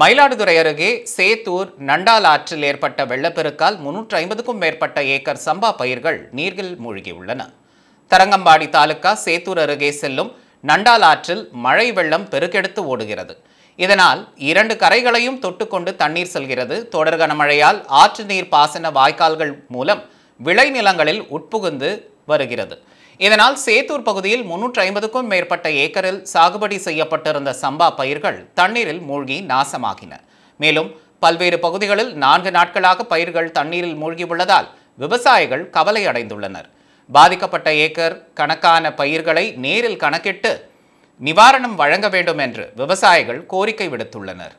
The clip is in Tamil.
மயிலாடுதுறை அருகே சேத்தூர் நண்டால் ஆற்றில் ஏற்பட்ட வெள்ளப்பெருக்கால் முன்னூற்று ஐம்பதுக்கும் மேற்பட்ட ஏக்கர் சம்பா பயிர்கள் நீரில் மூழ்கியுள்ளன தரங்கம்பாடி தாலுகா சேத்தூர் அருகே செல்லும் நண்டால் ஆற்றில் மழை வெள்ளம் பெருக்கெடுத்து ஓடுகிறது இதனால் இரண்டு கரைகளையும் தொட்டுக்கொண்டு தண்ணீர் செல்கிறது தொடர் கனமழையால் ஆற்று நீர் பாசன வாய்க்கால்கள் மூலம் விளைநிலங்களில் உட்புகுந்து வருகிறது இதனால் சேத்தூர் பகுதியில் முன்னூற்றி ஐம்பதுக்கும் மேற்பட்ட ஏக்கரில் சாகுபடி செய்யப்பட்டிருந்த சம்பா பயிர்கள் தண்ணீரில் மூழ்கி நாசமாகின மேலும் பல்வேறு பகுதிகளில் நான்கு நாட்களாக பயிர்கள் தண்ணீரில் மூழ்கியுள்ளதால் விவசாயிகள் கவலை அடைந்துள்ளனர் பாதிக்கப்பட்ட ஏக்கர் கணக்கான பயிர்களை நேரில் கணக்கிட்டு நிவாரணம் வழங்க வேண்டும் என்று விவசாயிகள் கோரிக்கை விடுத்துள்ளனர்